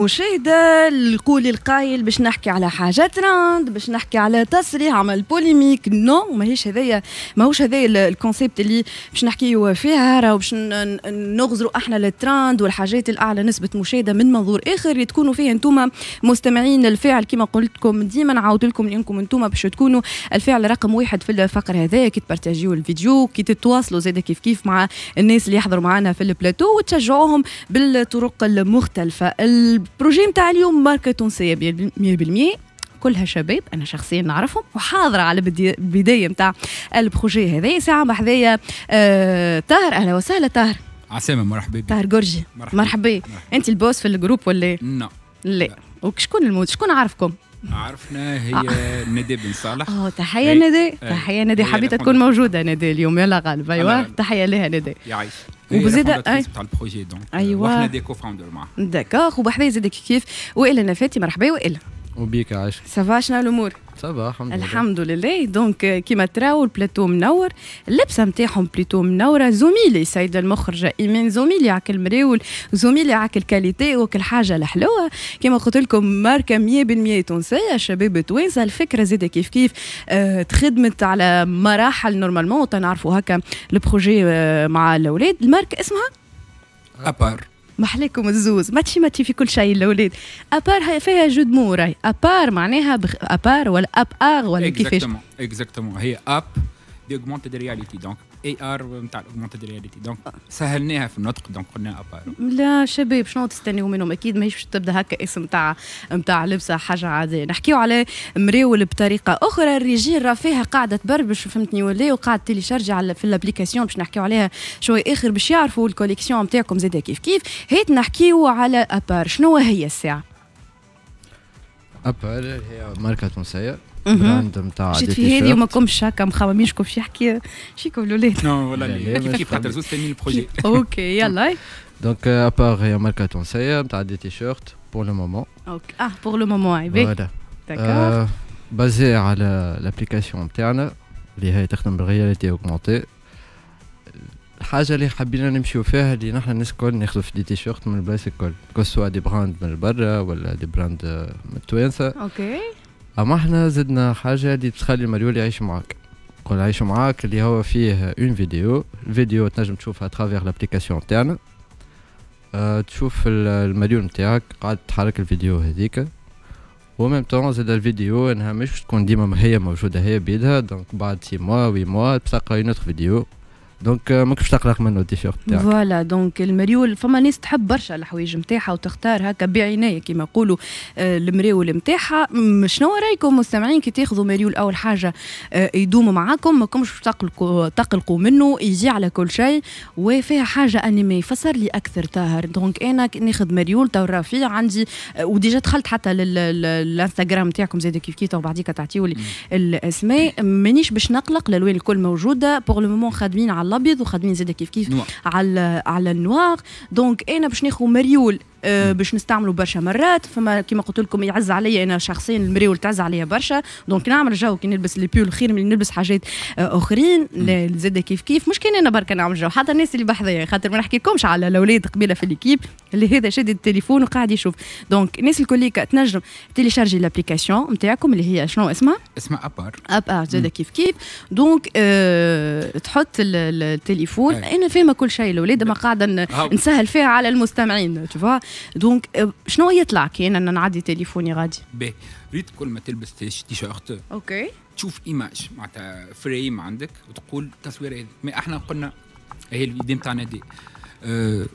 مشاهدة القول القايل باش نحكي على حاجة تراند باش نحكي على تصريح عمل بوليميك نو ماهيش هذايا ماهوش هذايا الكونسيبت اللي باش نحكيو فيها راهو باش نغزروا احنا للتراند والحاجات الأعلى نسبة مشاهدة من منظور آخر تكونوا فيه انتوما مستمعين الفاعل كما قلت لكم ديما نعاود لكم لأنكم انتوما باش تكونوا الفاعل رقم واحد في الفقر هذايا كي تبارتاجيو الفيديو كي تتواصلوا زاد كيف كيف مع الناس اللي يحضروا معنا في البلاتو وتشجعوهم بالطرق المختلفة البروجي نتاع اليوم ماركه تونسيه 100% كلها شباب انا شخصيا نعرفهم وحاضره على البدايه نتاع البروجي هذايا ساعه بحذايا آه طاهر اهلا وسهلا طاهر عسامه مرحبا بك طاهر جورجي مرحبا, مرحبا. مرحبا. انت البوس في الجروب ولا نعم. لا لا وشكون المود شكون عارفكم عرفنا هي آه. ندى بن صالح اه تحيه ندى آه، تحيه ندى حبيت تكون موجوده ندى اليوم يلا غالب ايوه تحيه لها ندى يعيش وبزيد تاع البروجي دونك آه، أيوة. وحنا دي كو فاوندر معاه داكوغ وبحذا يزيدك كيف والا نفاتي مرحبا والا وبيك عايش سافا شنو الامور؟ سافا الحمد لله الحمد لله دونك كيما تراو البلاتو منور اللبسه نتاعهم بلاتو منوره زوميلي سيده المخرجه ايمان كل عاك زوميلي على كل الكاليتي وكل حاجه الحلوه كيما قلت لكم ماركه 100% تونسيه شباب توانسه الفكره زاده كيف كيف تخدمت على مراحل نورمالمون تنعرفوا هكا البروجي مع الاولاد الماركه اسمها ابار محليكم الزوز ما تشي في كل شيء الاولاد ابار فيها جود مو ابار معناها بخ... ابار ولا اب اغ ولا كيفاش اكزاكتومون اكزاكتومون هي اب دي اوغمونتي دي رياليتي دونك اي ار نتاع الاوغمونتد رياليتي دونك سهلناها في النطق دونك قلنا ابارو لا شباب شنو تستنيو منهم اكيد ماهيش باش تبدا هكا اسم نتاع نتاع لبسه حاجه عاديه نحكيو على مراول بطريقه اخرى الريجير راه فيها قاعده تبربش فهمتني ولا وقاعد تيليشارجي على في الابليكاسيون باش نحكيو عليها شوي اخر باش يعرفوا الكوليكسيون نتاعكم زاد كيف كيف هيت نحكيو على ابار شنو هي الساعه ابار هي ماركه تونسيه براند نتاع جيت في هذه وما كمش هكا مخممين شكون باش يحكي شكون الاولاد نو ولا كيف كيف خاطر زوز ثاني البروجي اوكي يلا دونك ابار هي ماركه تونسيه نتاع دي تي شيرت بور لو مومون اوكي اه بور لو مومون اي فوالا بازي على لابليكاسيون نتاعنا اللي هي تخدم بالرياليتي اوغمونتي الحاجه اللي حبينا نمشيو فيها اللي نحن الناس الكل ناخذوا في دي تي شيرت من البلايص الكل كو سوا دي براند من برا ولا دي براند من التوانسه اوكي اما احنا زدنا حاجه اللي تخلي المريول يعيش معاك قول يعيش معاك اللي هو فيه اون فيديو الفيديو تنجم تشوفها اتخافيغ لابليكاسيون تاعنا أه تشوف المريول متاعك قاعد تحرك الفيديو هذيك وميم طون زاد الفيديو انها مش تكون ديما هي موجوده هي بيدها دونك بعد سي موا وي موا تلقى اون فيديو دونك euh, ما كنتش تقلق منه التيشيرت تاعك فوالا دونك المريول فما ناس تحب برشا الحوايج نتاعها وتختار هكا بعنايه كيما يقولوا آه، المريول نتاعها شنو رايكم مستمعين كي تاخذوا مريول اول حاجه آه، يدوم معاكم ماكمش تقلقوا تقلقوا منه يجي على كل شيء وفيها حاجه انيمي فسر لي اكثر طاهر دونك انا ناخذ مريول تو رافي عندي آه، وديجا دخلت حتى للانستغرام نتاعكم زاد كيف كيف وبعديك تعطيولي الاسماء مانيش باش نقلق الالوان الكل موجوده بور لو مومون خادمين على الابيض وخادمين زاده كيف كيف نوع. على على النوار دونك انا باش ناخذ مريول آه، باش نستعملوا برشا مرات فما كيما قلت لكم يعز عليا انا شخصيا المري تعز عليا برشا دونك نعمل جو كي نلبس لي بيول خير من نلبس حاجات آه، اخرين زاده كيف كيف مش كان انا برك نعمل جو حتى الناس اللي بحذايا خاطر ما نحكيكمش على الاولاد قبيله في ليكيب اللي هذا شاد التليفون وقاعد يشوف دونك الناس الكوليكا تنجم تيليشارجي لابليكاسيون نتاعكم اللي هي شنو اسمها؟ اسمها ابار ابار زاده كيف كيف دونك أه تحط التليفون انا فاهمه كل شيء الاولاد ما قاعده نسهل فيها على المستمعين تشوفوا دونك euh, شنو يطلع كي انا نعدي تليفوني غادي باهي ريت كل ما تلبس تيشيرت اوكي تشوف ايماج معناتها فريم عندك وتقول التصويره هذه ما احنا قلنا هي الفيديو نتاعنا دي أه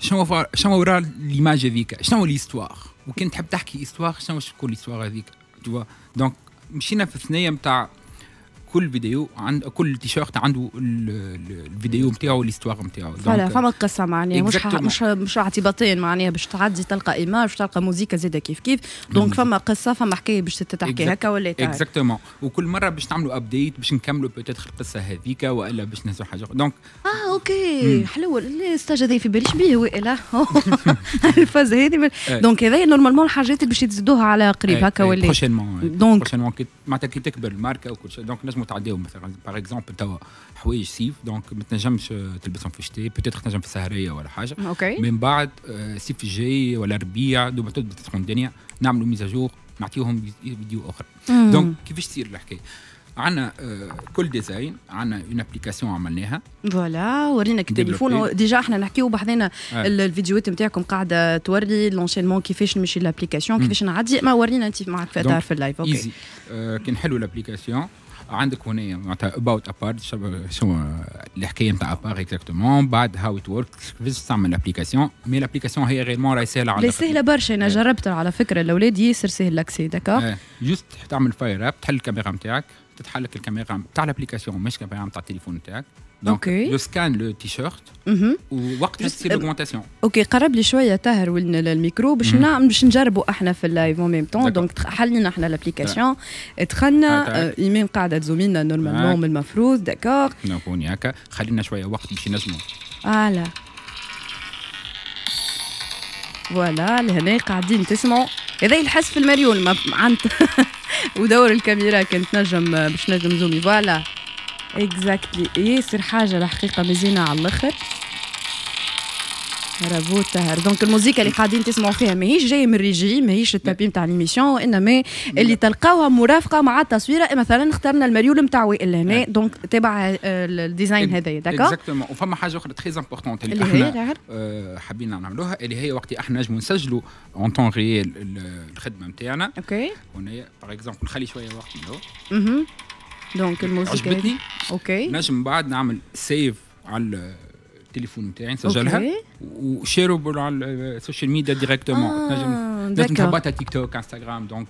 شنو فار... شنو وراء ليماج هذيك شنو ليستواغ وكان تحب تحكي استواغ شنو شكون ليستواغ هذيك تو دونك مشينا في الثنيه نتاع كل فيديو عند كل تيشيرت عنده الفيديو نتاعو والاستوار نتاعو فوالا فما قصه معناها مش مش مش اعتباطين معناها باش تعدي تلقى ايماج تلقى موزيكا زاده كيف كيف دونك mm-hmm. فما قصه فما حكايه باش تتحكي هكا ولا اكزاكتومون وكل مره باش تعملوا ابديت باش نكملوا بوتيتر القصه هذيك والا باش نهزوا حاجه اخرى دونك اه اوكي mm. حلو الاستاج هذا في باليش بيه وإلا الفاز هذه دونك هذايا نورمالمون الحاجات اللي باش تزيدوها على قريب آه، هكا آه، ولا بروشينمون دونك بروشينمون معناتها كي تكبر الماركه وكل شيء دونك متعداو مثلا باغ اكزومبل توا حوايج سيف دونك ما تنجمش تلبسهم في الشتاء بوتيتر تنجم في السهريه ولا حاجه اوكي من بعد آه، سيف الجاي ولا الربيع دوما تبدا تسخن الدنيا نعملوا ميزاجور نعطيهم فيديو اخر دونك كيفاش تصير الحكايه عندنا آه، كل ديزاين عندنا اون ابليكاسيون عملناها فوالا ورينك التليفون ديجا احنا نحكيو بحذانا آه. الفيديوهات نتاعكم قاعده توري لونشينمون كيفاش نمشي لابليكاسيون كيفاش نعدي ما ورينا انت معك في اللايف اوكي ايزي كي نحلوا الابليكاسيون عندك هنا معناتها اباوت ابارت شنو الحكايه نتاع ابار اكزاكتومون بعد هاو ات ورك كيفاش تعمل الابليكاسيون مي الابليكاسيون هي غيرمون راهي سهله على سهله برشا انا إيه. جربتها على فكره الاولاد ياسر سهل لاكسي داكا جوست تعمل فاير اب تحل الكاميرا نتاعك تتحلك الكاميرا نتاع الابليكاسيون مش كاميرا نتاع التليفون نتاعك دونك لو سكان لو تي شيرت ووقتها تصير الاوغمونتاسيون اوكي قرب لي شويه طاهر الميكرو باش باش نجربوا احنا في اللايف اون ميم طون دونك حلينا احنا لابليكاسيون دخلنا ايمان قاعده تزومينا نورمالمون من المفروض داكوغ نكون هكا خلينا شويه وقت باش نجموا فوالا فوالا لهنا قاعدين تسمعوا هذا الحس في المريول معناتها ودور الكاميرا كانت نجم باش نجم زومي فوالا اكزاكتلي ياسر حاجه الحقيقه مزينه على الاخر برافو طاهر دونك الموزيكا اللي قاعدين تسمعوا فيها ماهيش جايه من ريجي ماهيش التابي نتاع ليميسيون وانما اللي تلقاوها مرافقه مع التصويره مثلا اخترنا المريول نتاع وائل هنا دونك تبع آه، الديزاين هذايا داكا اكزاكتومون وفما حاجه اخرى تري امبورتونت اللي, احنا نعم. آه، حابين نعملوها اللي هي وقت احنا نجموا نسجلوا اون طون ريال الخدمه نتاعنا اوكي هنا باغ اكزومبل نخلي شويه وقت من دونك الموسيقى عجبتني اوكي نجم بعد نعمل سيف على التليفون نتاعي نسجلها وشيرو على السوشيال ميديا ديريكتومون آه، euh, تنجم تنجم لازم تيك توك انستغرام دونك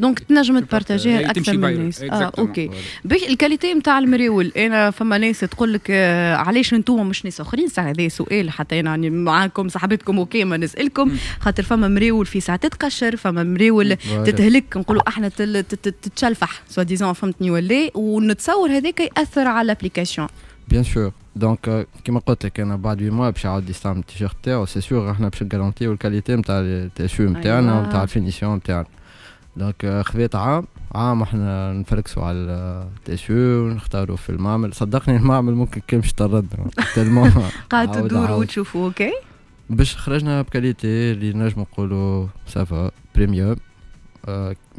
دونك تنجم تبارتاجيها اكثر من الناس اه اوكي باهي الكاليتي نتاع المريول انا فما ناس تقول لك آه، علاش انتم مش ناس اخرين هذا سؤال حتى انا يعني معاكم صاحبتكم اوكي ما نسالكم خاطر فما مريول في ساعات تتقشر فما مريول تتهلك نقولوا احنا تتشلفح سوا ديزون فهمتني ولا ونتصور هذاك ياثر على الابليكاسيون بيان سور دونك كيما قلت لك انا بعد 8 موا باش يعاود يستعمل التيشيرت تاعو سي سور احنا باش نكارونتيو الكاليتي نتاع التيشيو نتاعنا نتاع الفينيسيون نتاعنا دونك خذيت عام عام احنا نفركسوا على التيشيو نختاروا في المعمل صدقني المعمل ممكن كان باش طردنا تلمون قاعد تدوروا وتشوفوا اوكي باش خرجنا بكاليتي اللي نجم نقولوا سافا بريميوم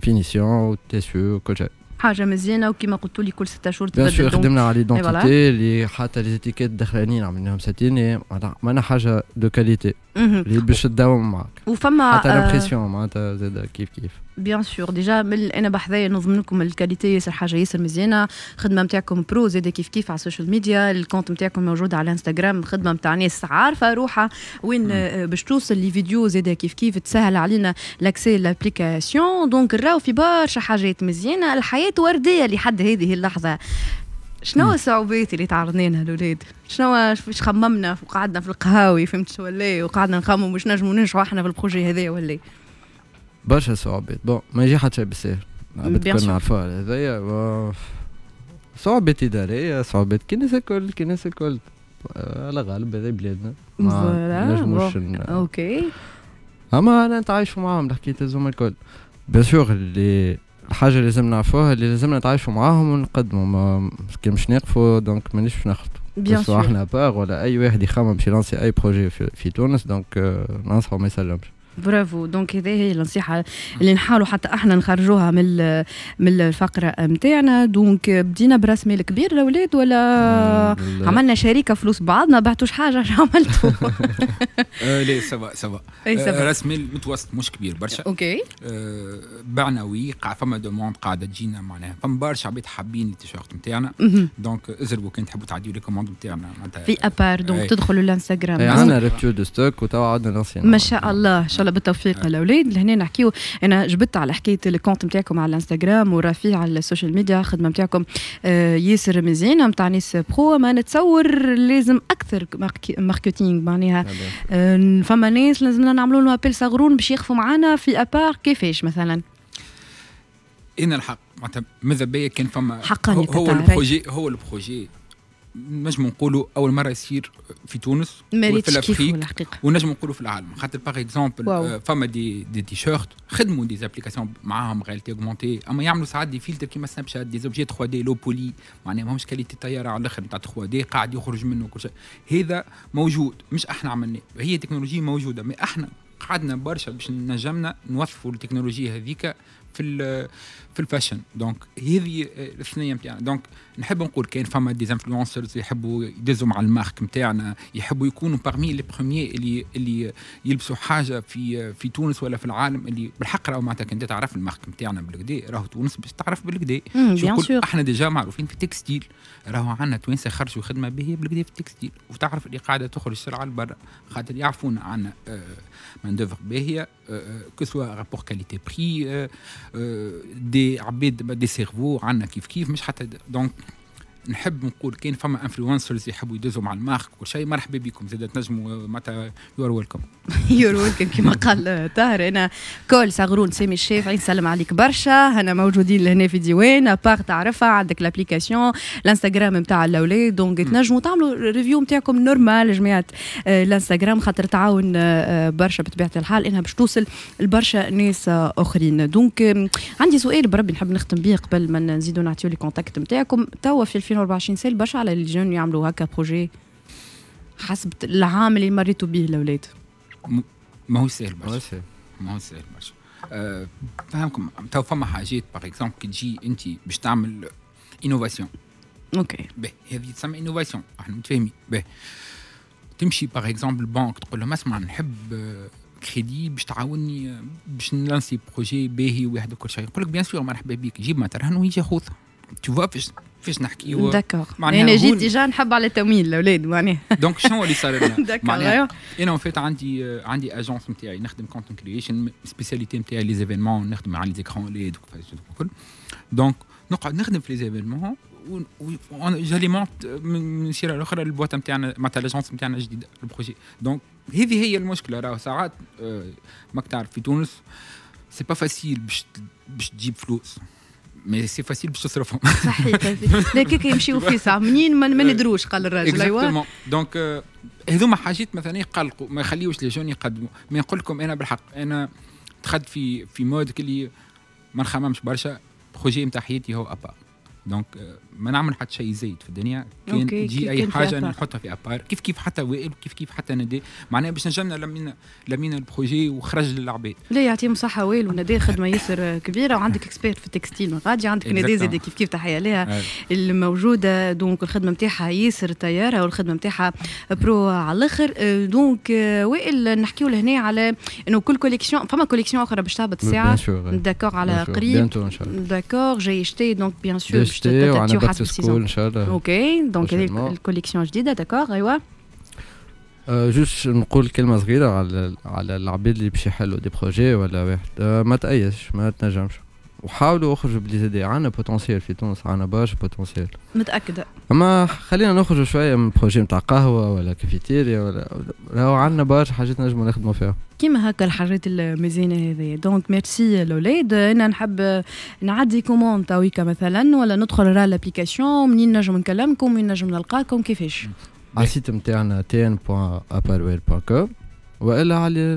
فينيسيون وتيسيو كل شيء حاجه مزيانه وكما قلت لي كل ستة شهور تبدل بيان خدمنا على ليدونتيتي اللي حتى ليزيتيكيت دخلانين عملناهم ساتيني معناها حاجه دو كاليتي اللي باش تداوم معاك وفما حتى لابريسيون آه، معناتها زاد كيف كيف بيان سور ديجا انا بحذايا نضمن لكم الكاليتي ياسر حاجه ياسر مزيانه الخدمه نتاعكم برو زاد كيف كيف على السوشيال ميديا الكونت نتاعكم موجود على انستغرام خدمه نتاع ناس عارفه روحها وين آه، باش توصل لي فيديو زاد كيف كيف تسهل علينا لاكسي لابليكاسيون دونك راهو في برشا حاجات مزيانه الحياه ورديه لحد هذه اللحظه شنو الصعوبات اللي تعرضنا لها الاولاد شنو فاش خممنا وقعدنا في القهاوي فهمت ولا إيه؟ وقعدنا نخمم واش نجموا ننجحوا احنا في البروجي هذا ولا إيه؟ برشا صعوبات بون ما يجي حتى شيء بالساهل عباد الكل نعرفوها هذايا صعوبات اداريه صعوبات كي كنيسه الكل كي كنيسه الكل آه، على غالب هذا بلادنا اوكي اما انا نتعايشوا معاهم الحكايه هذوما الكل بيان سور اللي الحاجه اللي لازم نعرفوها اللي لازم نتعايشوا معاهم ونقدموا ما كي مش نقفوا دونك مانيش باش نخلطوا بيان سور احنا باغ ولا اي واحد يخمم باش يلانسي اي بروجي في, في تونس دونك آه، ننصحه ما يسلمش برافو دونك هذه هي النصيحه نعم. اللي نحاولوا حتى احنا نخرجوها من من الفقره نتاعنا دونك بدينا براس مال كبير الاولاد ولا عملنا شريكه فلوس بعضنا بعتوش حاجه عملتوا آه، لا سوا سوا آه، راس مال متوسط مش كبير برشا اوكي آه، بعنا وي فما دوموند قاعده تجينا معناها فما برشا عباد حابين التيشيرت نتاعنا دونك ازربوا كان تحبوا تعديوا لي كوموند نتاعنا في ابار دونك تدخلوا الانستغرام عندنا ريبتور دو ستوك وتوا عندنا ما شاء الله الله بالتوفيق للاولاد آه. لهنا نحكيو انا جبت على حكايه الكونت نتاعكم على الانستغرام ورفيع على السوشيال ميديا خدمه نتاعكم آه، ياسر مزيانه نتاع نيس برو ما نتصور لازم اكثر ماركتينغ معناها آه، نعم. فما ناس لازمنا نعملوا لهم ابيل صغرون باش يقفوا معنا في ابار كيفاش مثلا انا الحق معناتها ماذا بيا كان فما حقاني هو البروجي هو البروجي نجم نقولوا اول مره يصير في تونس وفي الافريق ونجم نقولوا في العالم خاطر باغ اكزومبل euh, فما دي دي تيشيرت خدموا دي زابليكاسيون معاهم غالتي اوغمونتي اما يعملوا ساعات دي فيلتر كيما سناب شات دي زوبجي 3 دي لو بولي معناها ماهمش كاليتي طياره على الاخر نتاع 3 دي قاعد يخرج منه كل شيء هذا موجود مش احنا عملناه هي تكنولوجيا موجوده مي احنا قعدنا برشا باش نجمنا نوظفوا التكنولوجيا هذيك في في الفاشن دونك هذه الثنيه نتاعنا يعني. دونك نحب نقول كاين فما ديزانفلونسرز يحبوا يدزوا مع المارك نتاعنا يحبوا يكونوا بارمي لي بروميي اللي اللي يلبسوا حاجه في في تونس ولا في العالم اللي بالحق راهو معناتها كنت تعرف المارك نتاعنا بالكدا راهو تونس باش تعرف بالكدا احنا ديجا معروفين في التكستيل راهو عندنا توانسه خرجوا خدمه به بالكدا في التكستيل وتعرف اللي قاعده تخرج سرعه لبرا خاطر يعرفون عندنا مان دوفر باهيه كو سوا رابور كاليتي بري دي عباد دي سيرفو عندنا كيف كيف مش حتى دونك نحب نقول كاين فما انفلونسرز يحبوا يدوزوا مع المارك وكل شيء مرحبا بكم زاد تنجموا معناتها يور ويلكم يور ويلكم كما قال طاهر انا كول صغرون سامي الشافعي نسلم عليك برشا انا موجودين لهنا في ديوان ابار تعرفها عندك لابليكاسيون الانستغرام نتاع الاولاد دونك تنجموا تعملوا ريفيو نتاعكم نورمال جماعه الانستغرام خاطر تعاون آه، آه، برشا بطبيعه الحال انها باش توصل لبرشا ناس آه، اخرين دونك عندي سؤال بربي نحب نختم به قبل ما نزيدوا نعطيو لي كونتاكت نتاعكم توا في 24 سنه برشا على جون يعملوا هكا بروجي حسب العام اللي مريتوا به الاولاد ما هو سهل برشا ما هو سهل برشا آه، فهمكم تو فما حاجات باغ اكزومبل كي تجي انت باش تعمل انوفاسيون اوكي باهي هذه تسمى انوفاسيون احنا متفاهمين باهي تمشي باغ اكزومبل البنك تقول لهم اسمع نحب كريدي باش تعاوني باش نلانسي بروجي باهي وواحد وكل شيء يقول لك بيان سور مرحبا بك جيب ما ترهن ويجي خوذ تو فوا كيفاش نحكي نحكيو معناها انا يعني جيت ديجا نحب على التمويل الاولاد معناها دونك شنو اللي صار لنا داكوغ أيوه. انا فيت عندي عندي اجونس نتاعي نخدم كونتنت كرييشن سبيساليتي نتاعي لي زيفينمون نخدم على ليزيكرون ليد الكل دونك نقعد نخدم في لي زيفينمون جاليمونت من سيره الاخرى البوات نتاعنا معناتها لاجونس نتاعنا الجديده البروجي دونك هذه هي المشكله راه ساعات آه، ماك تعرف في تونس سي با فاسيل باش باش تجيب فلوس مي سي فاسيل باش تصرفهم صحيح هكاك يمشيو في صح منين ما من ندروش قال الراجل ايوا دونك euh, هذوما حاجات مثلا يقلقوا ما يخليوش لي جون يقدموا مي نقول لكم انا بالحق انا دخلت في في مود كلي ما نخممش برشا بروجي نتاع حياتي هو ابا دونك آه، ما نعمل حتى شيء زايد في الدنيا كان تجي دي اي حاجه نحطها في ابار كيف كيف حتى وائل كيف كيف حتى ندى معناها باش نجمنا لمينا لمينا البروجي وخرج للعباد لا يعطيهم صحه وائل وندى خدمه ياسر كبيره وعندك اكسبيرت في التكستيل غادي عندك ندى زاد كيف كيف تحيه لها الموجوده دونك الخدمه نتاعها ياسر طياره والخدمه نتاعها برو على الاخر آه، دونك آه، وائل نحكيو لهنا على انه كل كوليكسيون فما كوليكسيون اخرى باش تهبط الساعه داكور على قريب داكور جاي شتي دونك بيان سور شتي a back to school, ان شاء الله اوكي دونك هذه الكوليكسيون جديده داكور ايوا جوست نقول كلمه صغيره على على العباد اللي باش يحلوا دي بروجي ولا واحد ما تأيسش ما تنجمش وحاولوا اخرجوا بليزيدي عندنا بوتنسيال في تونس عندنا برشا بوتنسيال متاكده اما خلينا نخرجوا شويه من بروجي نتاع قهوه ولا كافيتيريا ولا راهو عندنا برشا حاجات نجموا نخدموا فيها كيما هكا الحاجات المزيانه هذيا دونك ميرسي الاولاد انا نحب نعدي كوموند تاويكا مثلا ولا ندخل على لابليكاسيون منين نجم نكلمكم منين نجم نلقاكم كيفاش على السيت نتاعنا tn.aparware.com والا على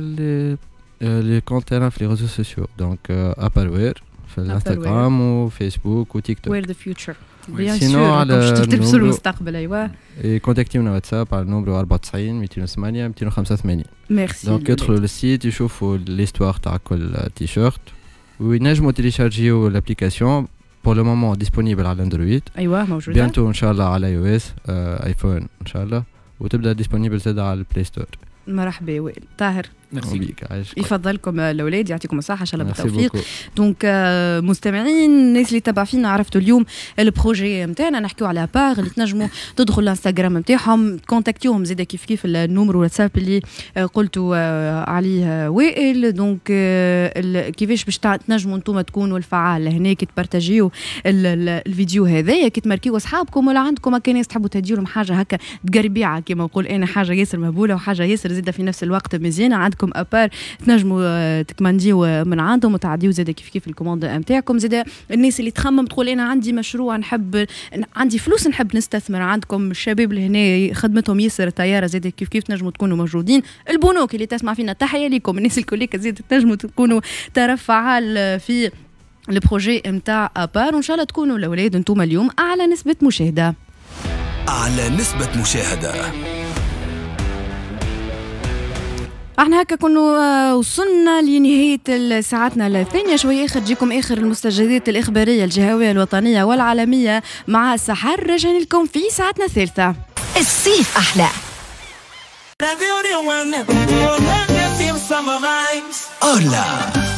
لي كونت في لي ريزو سوسيو دونك اباروير في الانستغرام وفيسبوك وتيك توك وير ذا فيوتشر سينو على تلبسوا المستقبل ايوا كونتاكتيونا واتساب على النمبر 94 208 285 ميرسي دونك يدخلوا للسيت يشوفوا ليستوار تاع كل تيشيرت وينجموا تيليشارجيو الابليكاسيون بور لو مومون ديسپونيبل على اندرويد ايوا موجوده بيانتو ان شاء الله على اي او اس ايفون ان شاء الله وتبدا ديسپونيبل زاد على البلاي ستور مرحبا وائل طاهر يفضلكم الاولاد يعطيكم الصحه ان شاء الله بالتوفيق دونك euh, مستمعين الناس اللي تبع فينا عرفتوا اليوم البروجي نتاعنا نحكيو على باغ اللي تنجموا تدخلوا الانستغرام نتاعهم كونتاكتيوهم زاد كيف كيف النمر واتساب اللي آه، قلتوا آه، عليه آه، وائل دونك كيفاش باش تنجموا انتم تكونوا الفعال هناك تبارتاجيو الفيديو هذايا كي تماركيو اصحابكم ولا عندكم كان ناس تحبوا تديروا حاجه هكا تقربيعه كما نقول انا حاجه ياسر مهبوله وحاجه ياسر زاد في نفس الوقت مزيانه عندكم عندكم ابار تنجموا آه، تكمانديو آه، من عندهم وتعديو زاد كيف كيف الكوموند نتاعكم زاد الناس اللي تخمم تقول انا عندي مشروع نحب عندي فلوس نحب نستثمر عندكم الشباب اللي هنا خدمتهم ياسر طياره زاد كيف كيف تنجموا تكونوا موجودين البنوك اللي تسمع فينا تحيه لكم الناس الكل زاد تنجموا تكونوا طرف فعال آه، في البروجي نتاع ابار وان شاء الله تكونوا الاولاد انتم اليوم اعلى نسبه مشاهده اعلى نسبه مشاهده احنا هكا كنا آه، وصلنا لنهاية ساعتنا الثانية شوية اخر تجيكم اخر المستجدات الاخبارية الجهوية الوطنية والعالمية مع سحر رجعنا لكم في ساعتنا الثالثة الصيف احلى أورلا